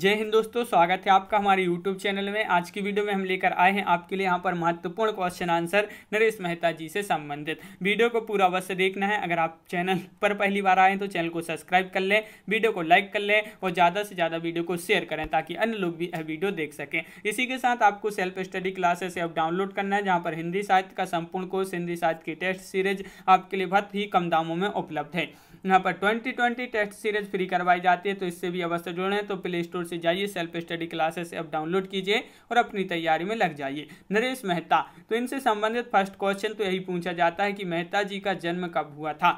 जय हिंद दोस्तों स्वागत है आपका हमारे YouTube चैनल में आज की वीडियो में हम लेकर आए हैं आपके लिए यहाँ पर महत्वपूर्ण क्वेश्चन आंसर नरेश मेहता जी से संबंधित वीडियो को पूरा अवश्य देखना है अगर आप चैनल पर पहली बार आए तो चैनल को सब्सक्राइब कर लें वीडियो को लाइक कर लें और ज़्यादा से ज़्यादा वीडियो को शेयर करें ताकि अन्य लोग भी यह वीडियो देख सकें इसी के साथ आपको सेल्फ स्टडी क्लासेस अब डाउनलोड करना है जहाँ पर हिंदी साहित्य का संपूर्ण कोर्स हिंदी साहित्य की टेस्ट सीरीज आपके लिए बहुत ही कम दामों में उपलब्ध है यहाँ पर 2020 टेस्ट सीरीज फ्री करवाई जाती है तो इससे भी अवश्य जुड़े तो प्ले स्टोर से जाइए self study classes app download कीजिए और अपनी तैयारी में लग जाइए नरेश मेहता तो इनसे संबंधित फर्स्ट क्वेश्चन तो यही पूछा जाता है कि मेहता जी का जन्म कब हुआ था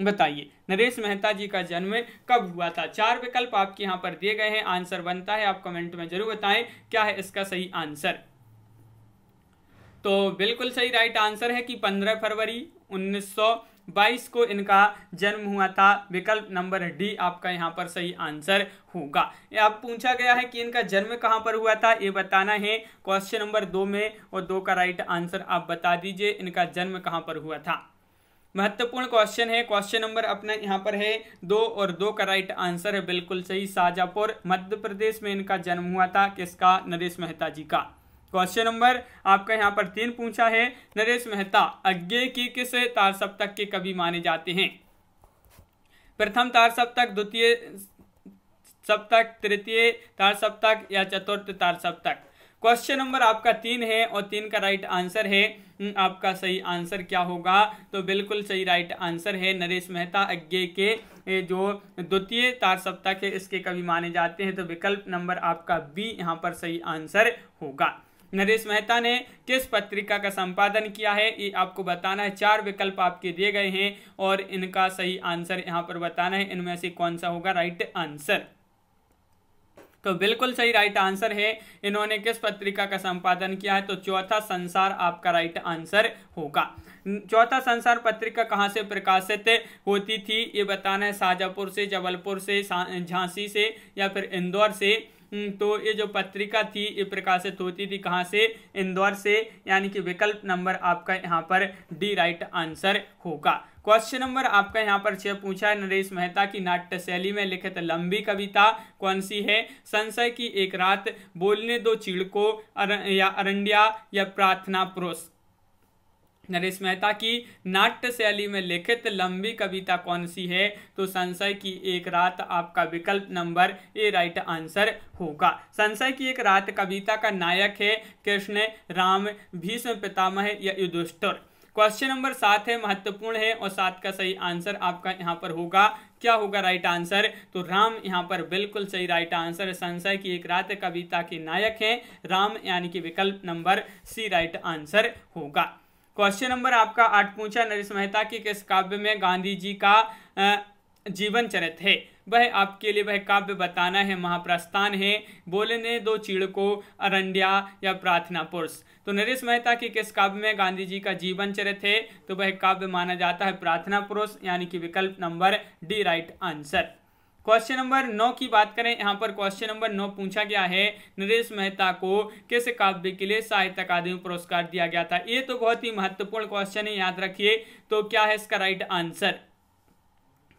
बताइए नरेश मेहता जी का जन्म कब हुआ था चार विकल्प आपके यहाँ पर दिए गए हैं आंसर बनता है आप कमेंट में जरूर बताएं क्या है इसका सही आंसर तो बिल्कुल सही राइट आंसर है कि 15 फरवरी उन्नीस बाईस को इनका जन्म हुआ था विकल्प नंबर डी आपका यहाँ पर सही आंसर होगा अब पूछा गया है कि इनका जन्म कहाँ पर हुआ था ये बताना है क्वेश्चन नंबर दो में और दो का राइट आंसर आप बता दीजिए इनका जन्म कहाँ पर हुआ था महत्वपूर्ण क्वेश्चन है क्वेश्चन नंबर अपना यहाँ पर है दो और दो का राइट आंसर है बिल्कुल सही शाजापुर मध्य प्रदेश में इनका जन्म हुआ था किसका नरेश मेहता जी का क्वेश्चन नंबर आपका यहाँ पर तीन पूछा है नरेश मेहता अज्ञे की किस तार सप्तक के कवि माने जाते हैं प्रथम तार सप्तक द्वितीय सप्तक तृतीय तार सप्तक या चतुर्थ तार सप्तक क्वेश्चन नंबर आपका तीन है और तीन का राइट आंसर है आपका सही आंसर क्या होगा तो बिल्कुल सही राइट आंसर है नरेश मेहता अज्ञे के जो द्वितीय तार सप्तक है इसके कवि माने जाते हैं तो विकल्प नंबर आपका बी यहाँ पर सही आंसर होगा नरेश मेहता ने किस पत्रिका का संपादन किया है ये आपको बताना है चार विकल्प आपके दिए गए हैं और इनका सही आंसर यहाँ पर बताना है इनमें से कौन सा होगा राइट आंसर तो बिल्कुल सही राइट आंसर है इन्होंने किस पत्रिका का संपादन किया है तो चौथा संसार आपका राइट आंसर होगा चौथा संसार पत्रिका कहाँ से प्रकाशित होती थी ये बताना है शाजापुर से जबलपुर से झांसी से या फिर इंदौर से हम्म, तो ये जो पत्रिका थी ये प्रकाशित होती थी कहाँ से इंदौर से यानी कि विकल्प नंबर आपका यहाँ पर डी राइट आंसर होगा क्वेश्चन नंबर आपका यहाँ पर छह पूछा है नरेश मेहता की नाट्य शैली में लिखित लंबी कविता कौन सी है संशय की एक रात बोलने दो चीड़ को अर, या अरंडिया या प्रार्थना पुरुष नरेश मेहता की नाट्य शैली में लिखित लंबी कविता कौन सी है तो संशय की एक रात आपका विकल्प नंबर ए राइट आंसर होगा संशय की एक रात कविता का नायक है कृष्ण राम भीष्म पितामह या युधिष्ठिर क्वेश्चन नंबर सात है महत्वपूर्ण है और सात का सही आंसर आपका यहाँ पर होगा क्या होगा राइट आंसर तो राम यहाँ पर बिल्कुल सही राइट आंसर संशय की एक रात कविता के नायक हैं राम यानी कि विकल्प नंबर सी राइट आंसर होगा क्वेश्चन नंबर आपका आठ पूछा नरेश मेहता की किस काव्य में गांधी जी का जीवन चरित है वह आपके लिए वह काव्य बताना है महाप्रस्थान है बोलने दो चीड़ को अरंड्या या प्रार्थना पुरुष तो नरेश मेहता की किस काव्य में गांधी जी का जीवन चरित है तो वह काव्य माना जाता है प्रार्थना पुरुष यानी कि विकल्प number D right answer question number नौ की बात करें यहाँ पर क्वेश्चन नंबर नौ पूछा गया है नरेश मेहता को किस काव्य के लिए साहित्य अकादमी पुरस्कार दिया गया था ये तो बहुत ही महत्वपूर्ण क्वेश्चन है याद रखिए तो क्या है इसका राइट आंसर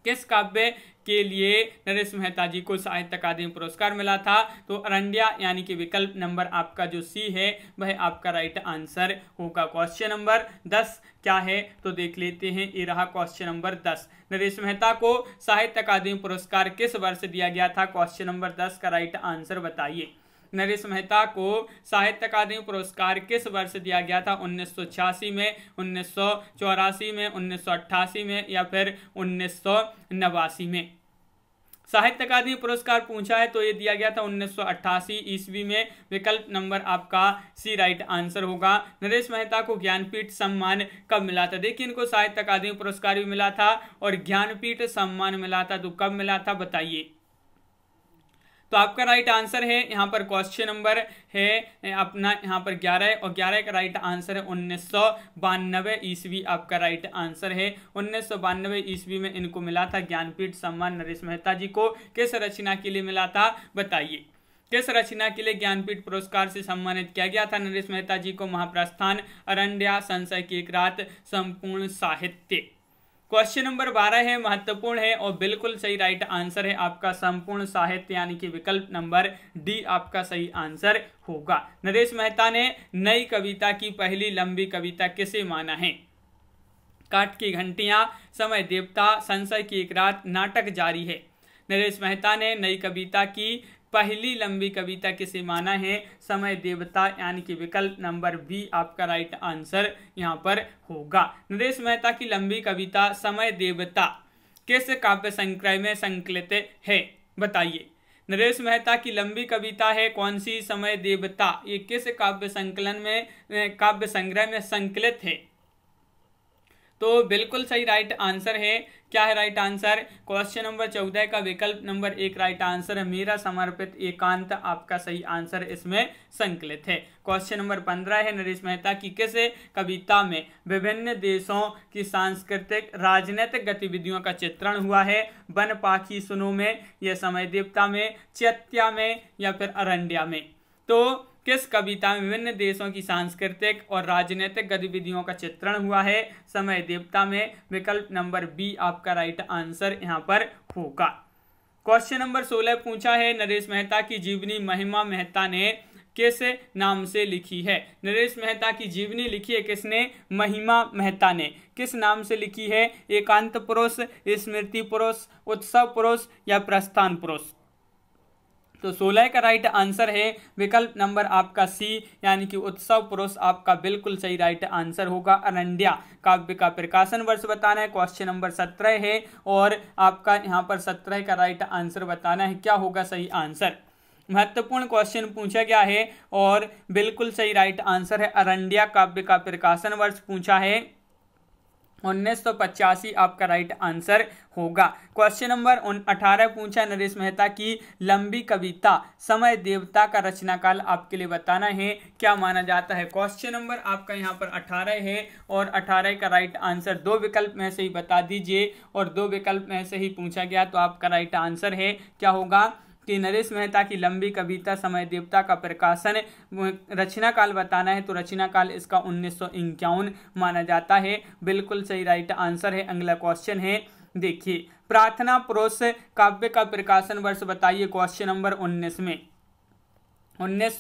किस काव्य के लिए नरेश मेहता जी को साहित्य अकादमी पुरस्कार मिला था तो अरंडिया यानी कि विकल्प नंबर आपका जो सी है वह आपका राइट आंसर होगा क्वेश्चन नंबर दस क्या है तो देख लेते हैं ये रहा क्वेश्चन नंबर दस नरेश मेहता को साहित्य अकादमी पुरस्कार किस वर्ष दिया गया था क्वेश्चन नंबर दस का राइट आंसर बताइए नरेश मेहता को साहित्य अकादमी पुरस्कार किस वर्ष दिया गया था उन्नीस में उन्नीस में उन्नीस में या फिर उन्नीस में साहित्य अकादमी पुरस्कार पूछा है तो ये दिया गया था 1988 ईस्वी में विकल्प नंबर आपका सी राइट आंसर होगा नरेश मेहता को ज्ञानपीठ सम्मान कब मिला था देखिए इनको साहित्य अकादमी पुरस्कार भी मिला था और ज्ञानपीठ सम्मान मिला था तो कब मिला था बताइए तो आपका राइट आंसर है यहाँ पर क्वेश्चन नंबर है अपना यहाँ पर ग्यारह और ग्यारह का राइट आंसर है उन्नीस सौ बानबे ईस्वी आपका राइट आंसर है उन्नीस सौ बानबे ईस्वी में इनको मिला था ज्ञानपीठ सम्मान नरेश मेहता जी को किस रचना के लिए मिला था बताइए किस रचना के लिए ज्ञानपीठ पुरस्कार से सम्मानित किया गया था नरेश मेहता जी को महाप्रस्थान अरण्या संशय की एक रात संपूर्ण साहित्य क्वेश्चन नंबर बारह है महत्वपूर्ण है और बिल्कुल सही राइट आंसर है आपका संपूर्ण साहित्य यानी कि विकल्प नंबर डी आपका सही आंसर होगा नरेश मेहता ने नई कविता की पहली लंबी कविता किसे माना है काट की घंटियां समय देवता संशय की एक रात नाटक जारी है नरेश मेहता ने नई कविता की पहली लंबी कविता किसे माना है समय देवता यानी कि विकल्प नंबर बी आपका राइट आंसर यहाँ पर होगा नरेश मेहता की लंबी कविता समय देवता किस काव्य संक्रय में संकलित है बताइए नरेश मेहता की लंबी कविता है कौन सी समय देवता ये किस काव्य संकलन में काव्य संग्रह में संकलित है तो बिल्कुल सही राइट आंसर है क्या है राइट आंसर क्वेश्चन नंबर चौदह का विकल्प नंबर एक राइट आंसर है मेरा समर्पित एकांत आपका सही आंसर इसमें संकलित है क्वेश्चन नंबर पंद्रह है नरेश मेहता की किस कविता में विभिन्न देशों की सांस्कृतिक राजनीतिक गतिविधियों का चित्रण हुआ है वन पाखी सुनो में या समय देवता में चैत्या में या फिर अरंड्या में तो किस कविता में विभिन्न देशों की सांस्कृतिक और राजनीतिक गतिविधियों का चित्रण हुआ है समय देवता में विकल्प नंबर बी आपका राइट आंसर यहाँ पर होगा क्वेश्चन नंबर सोलह पूछा है नरेश मेहता की जीवनी महिमा मेहता ने किस नाम से लिखी है नरेश मेहता की जीवनी लिखी है किसने महिमा मेहता ने किस नाम से लिखी है एकांत पुरुष स्मृति पुरुष उत्सव पुरुष या प्रस्थान पुरुष तो सोलह का राइट आंसर है विकल्प नंबर आपका सी यानी कि उत्सव पुरुष आपका बिल्कुल सही राइट आंसर होगा अरंडिया काव्य का प्रकाशन वर्ष बताना है क्वेश्चन नंबर सत्रह है और आपका यहाँ पर सत्रह का राइट आंसर बताना है क्या होगा सही आंसर महत्वपूर्ण क्वेश्चन पूछा गया है और बिल्कुल सही राइट आंसर है अरंडिया काव्य का प्रकाशन वर्ष पूछा है उन्नीस सौ पचासी आपका राइट आंसर होगा क्वेश्चन नंबर अठारह पूछा नरेश मेहता की लंबी कविता समय देवता का रचनाकाल आपके लिए बताना है क्या माना जाता है क्वेश्चन नंबर आपका यहाँ पर अठारह है और अठारह का राइट आंसर दो विकल्प में से ही बता दीजिए और दो विकल्प में से ही पूछा गया तो आपका राइट आंसर है क्या होगा कि नरेश मेहता की लंबी कविता समय देवता का प्रकाशन रचना काल बताना है तो रचना काल इसका उन्नीस माना जाता है बिल्कुल सही राइट आंसर है अगला क्वेश्चन है देखिए प्रार्थना पुरुष काव्य का प्रकाशन वर्ष बताइए क्वेश्चन नंबर उन्नीस में उन्नीस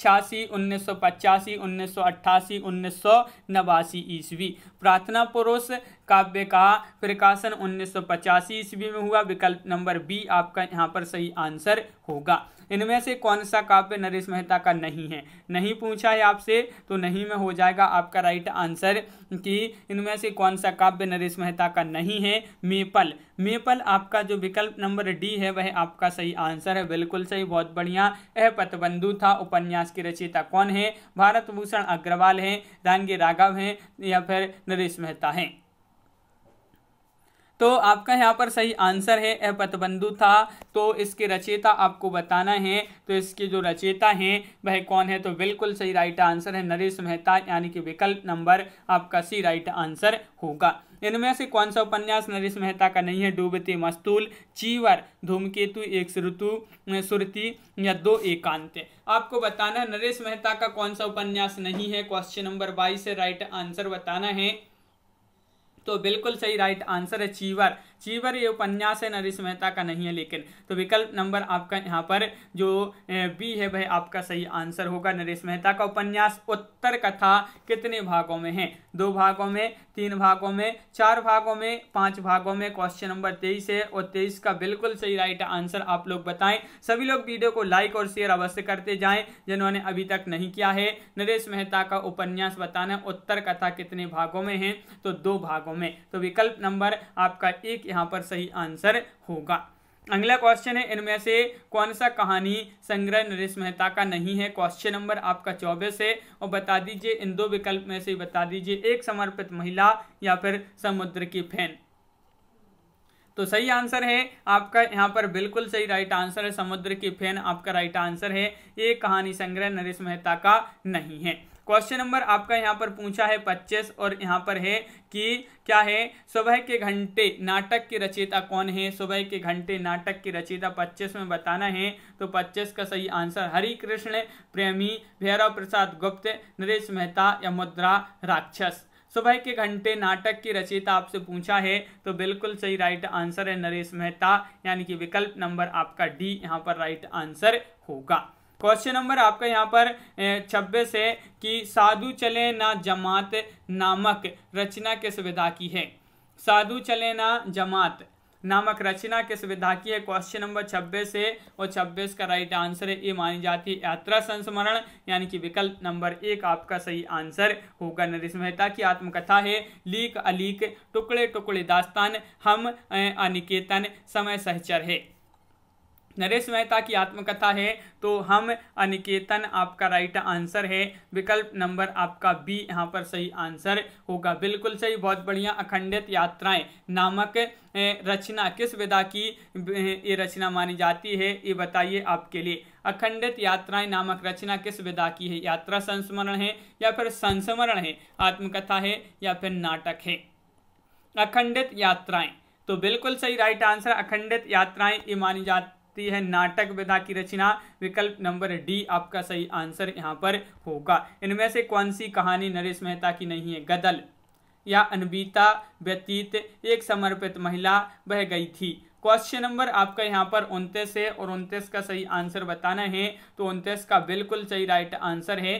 छियासी उन्नीस सौ पचासी उन्नीस सौ अट्ठासी उन्नीस सौ नवासी ईस्वी प्रार्थना पुरुष काव्य का प्रकाशन उन्नीस सौ पचासी ईस्वी में हुआ विकल्प नंबर बी आपका यहाँ पर सही आंसर होगा इनमें से कौन सा काव्य नरेश मेहता का नहीं है नहीं पूछा है आपसे तो नहीं में हो जाएगा आपका राइट आंसर कि इनमें से कौन सा काव्य नरेश मेहता का नहीं है मेपल मेपल आपका जो विकल्प नंबर डी है वह आपका सही आंसर है बिल्कुल सही बहुत बढ़िया यह पतबंधु था उपन्यास उपन्यास के रचयिता कौन है भारत भूषण अग्रवाल हैं दानगी राघव हैं या फिर नरेश मेहता हैं तो आपका यहाँ पर सही आंसर है यह पतबंधु था तो इसके रचयिता आपको बताना है तो इसके जो रचयिता हैं वह कौन है तो बिल्कुल सही राइट आंसर है नरेश मेहता यानी कि विकल्प नंबर आपका सी राइट आंसर होगा इनमें से कौन सा उपन्यास नरेश मेहता का नहीं है डूबते मस्तूल चीवर धूमकेतु एक श्रुतु सुरती या दो एकांत आपको बताना है नरेश मेहता का कौन सा उपन्यास नहीं है क्वेश्चन नंबर बाईस राइट आंसर बताना है तो बिल्कुल सही राइट आंसर है चीवर चीवर ये उपन्यास है नरेश मेहता का नहीं है लेकिन तो विकल्प नंबर आपका यहाँ पर जो बी है भाई आपका सही आंसर होगा नरेश मेहता का उपन्यास उत्तर कथा कितने भागों में है दो भागों में तीन भागों में चार भागों में पांच भागों में क्वेश्चन नंबर तेईस है और तेईस का बिल्कुल सही राइट आंसर आप लोग बताएं सभी लोग वीडियो को लाइक और शेयर अवश्य करते जाएं जिन्होंने अभी तक नहीं किया है नरेश मेहता का उपन्यास बताना उत्तर कथा कितने भागों में है तो दो भागों में तो विकल्प नंबर आपका एक यहाँ पर सही आंसर होगा अगला क्वेश्चन है इनमें से कौन सा कहानी संग्रह नरेश मेहता का नहीं है क्वेश्चन नंबर आपका चौबीस है और बता दीजिए इन दो विकल्प में से बता दीजिए एक समर्पित महिला या फिर समुद्र की फैन तो सही आंसर है आपका यहाँ पर बिल्कुल सही राइट आंसर है समुद्र की फैन आपका राइट आंसर है ये कहानी संग्रह नरेश मेहता का नहीं है क्वेश्चन नंबर आपका यहाँ पर पूछा है पच्चीस और यहाँ पर है कि क्या है सुबह के घंटे नाटक की रचयिता कौन है सुबह के घंटे नाटक की रचयिता पच्चीस में बताना है तो पच्चीस का सही आंसर हरि कृष्ण प्रेमी भैरव प्रसाद गुप्त नरेश मेहता या मुद्रा राक्षस सुबह के घंटे नाटक की रचयिता आपसे पूछा है तो बिल्कुल सही राइट आंसर है नरेश मेहता यानी कि विकल्प नंबर आपका डी यहाँ पर राइट आंसर होगा क्वेश्चन नंबर आपका यहाँ पर छब्बीस है कि साधु चले ना जमात नामक रचना किस विधा की है साधु चले ना जमात नामक रचना किस विधा की है क्वेश्चन नंबर छब्बीस है और छब्बीस का राइट आंसर है ये मानी जाती है यात्रा संस्मरण यानी कि विकल्प नंबर एक आपका सही आंसर होगा नरेश मेहता की आत्मकथा है लीक अलीक टुकड़े टुकड़े दास्तान हम अनिकेतन समय सहचर है नरेश मेहता की आत्मकथा है तो हम अनिकेतन आपका राइट आंसर है विकल्प नंबर आपका बी यहाँ पर सही आंसर होगा बिल्कुल सही बहुत बढ़िया अखंडित यात्राएं नामक रचना किस विधा की ये रचना मानी जाती है ये बताइए आपके लिए अखंडित यात्राएं नामक रचना किस विधा की है यात्रा संस्मरण है या फिर संस्मरण है आत्मकथा है या फिर नाटक है अखंडित यात्राएं तो बिल्कुल सही राइट आंसर अखंडित यात्राएं ये मानी जाती तो यह नाटक विधा की रचना विकल्प नंबर डी आपका सही आंसर यहाँ पर होगा इनमें से कौन सी कहानी नरेश मेहता की नहीं है गदल या अनबीता व्यतीत एक समर्पित महिला बह गई थी क्वेश्चन नंबर आपका यहाँ पर उनतीस है और उनतीस का सही आंसर बताना है तो उनतीस का बिल्कुल सही राइट आंसर है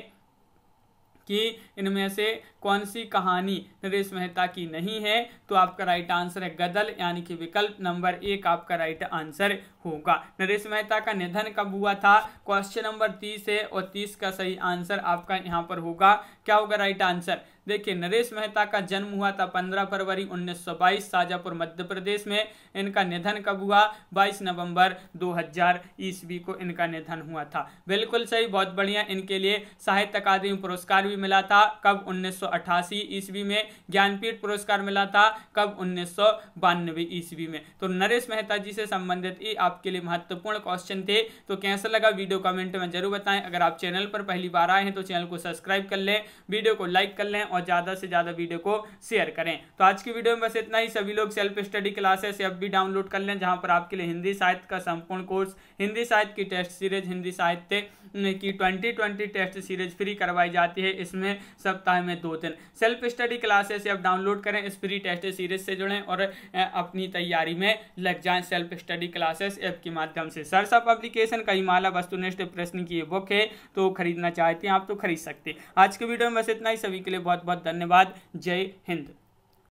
कि इनमें से कौन सी कहानी नरेश मेहता की नहीं है तो आपका राइट आंसर है गदल यानी कि विकल्प नंबर एक आपका राइट आंसर होगा नरेश मेहता का निधन कब हुआ था क्वेश्चन नंबर तीस है और तीस का सही आंसर आपका यहां पर होगा क्या होगा राइट आंसर देखिए नरेश मेहता का जन्म हुआ था 15 फरवरी 1922 साजापुर मध्य प्रदेश में इनका निधन कब हुआ 22 नवंबर 2000 ईस्वी को इनका निधन हुआ था बिल्कुल सही बहुत बढ़िया इनके लिए साहित्य अकादमी पुरस्कार भी मिला था कब उन्नीस ईस्वी में ज्ञानपीठ पुरस्कार मिला था कब उन्नीस ईस्वी में तो नरेश मेहता जी से संबंधित ये आपके लिए महत्वपूर्ण क्वेश्चन थे तो कैसा लगा वीडियो कमेंट में जरूर बताएं अगर आप चैनल पर पहली बार आए हैं तो चैनल को सब्सक्राइब कर लें वीडियो को लाइक कर लें और और ज़्यादा से ज़्यादा वीडियो को शेयर करें तो आज की वीडियो में बस इतना ही सभी लोग सेल्फ स्टडी क्लासेस अब भी डाउनलोड कर लें जहाँ पर आपके लिए हिंदी साहित्य का संपूर्ण कोर्स हिंदी साहित्य की टेस्ट सीरीज हिंदी साहित्य की twenty twenty test series free करवाई जाती है इसमें सप्ताह में दो दिन सेल्फ स्टडी क्लासेस अब डाउनलोड करें इस फ्री टेस्ट सीरीज से जुड़ें और अपनी तैयारी में लग जाएं सेल्फ स्टडी क्लासेस ऐप के माध्यम से सरसा पब्लिकेशन का हिमालय वस्तुनिष्ठ प्रश्न की बुक है तो खरीदना चाहते हैं आप तो खरीद सकते हैं आज के वीडियो में बस इतना ही सभी के लिए बहुत बहुत बहुत धन्यवाद जय हिंद